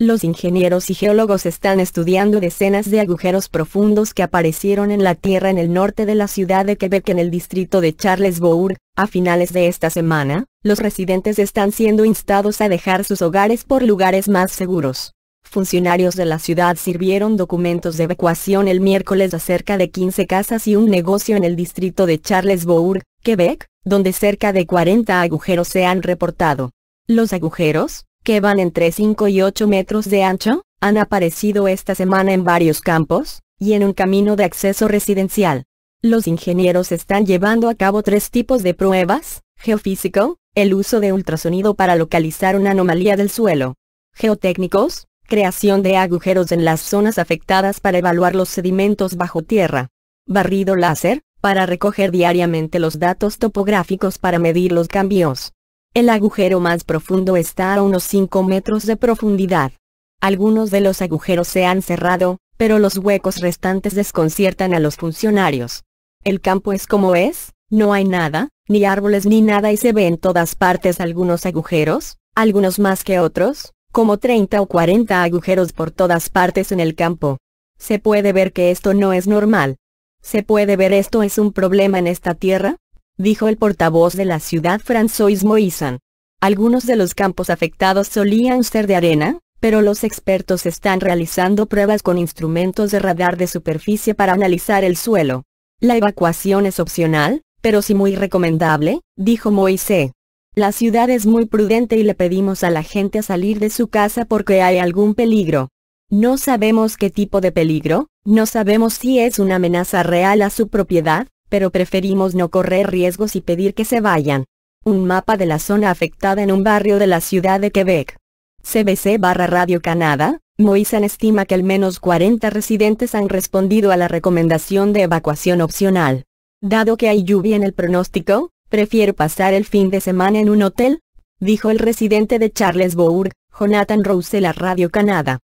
Los ingenieros y geólogos están estudiando decenas de agujeros profundos que aparecieron en la Tierra en el norte de la ciudad de Quebec en el distrito de Charlesbourg. A finales de esta semana, los residentes están siendo instados a dejar sus hogares por lugares más seguros. Funcionarios de la ciudad sirvieron documentos de evacuación el miércoles a cerca de 15 casas y un negocio en el distrito de Charlesbourg, Quebec, donde cerca de 40 agujeros se han reportado. Los agujeros, que van entre 5 y 8 metros de ancho, han aparecido esta semana en varios campos, y en un camino de acceso residencial. Los ingenieros están llevando a cabo tres tipos de pruebas, geofísico, el uso de ultrasonido para localizar una anomalía del suelo, geotécnicos, creación de agujeros en las zonas afectadas para evaluar los sedimentos bajo tierra, barrido láser, para recoger diariamente los datos topográficos para medir los cambios, el agujero más profundo está a unos 5 metros de profundidad. Algunos de los agujeros se han cerrado, pero los huecos restantes desconciertan a los funcionarios. El campo es como es, no hay nada, ni árboles ni nada y se ve en todas partes algunos agujeros, algunos más que otros, como 30 o 40 agujeros por todas partes en el campo. Se puede ver que esto no es normal. Se puede ver esto es un problema en esta tierra, dijo el portavoz de la ciudad François Moisan. Algunos de los campos afectados solían ser de arena, pero los expertos están realizando pruebas con instrumentos de radar de superficie para analizar el suelo. La evacuación es opcional, pero sí muy recomendable, dijo Moisé La ciudad es muy prudente y le pedimos a la gente a salir de su casa porque hay algún peligro. No sabemos qué tipo de peligro, no sabemos si es una amenaza real a su propiedad, pero preferimos no correr riesgos y pedir que se vayan. Un mapa de la zona afectada en un barrio de la ciudad de Quebec. CBC barra Radio Canadá, Moisan estima que al menos 40 residentes han respondido a la recomendación de evacuación opcional. Dado que hay lluvia en el pronóstico, prefiero pasar el fin de semana en un hotel, dijo el residente de Charlesbourg, Jonathan Rousseau a Radio Canadá.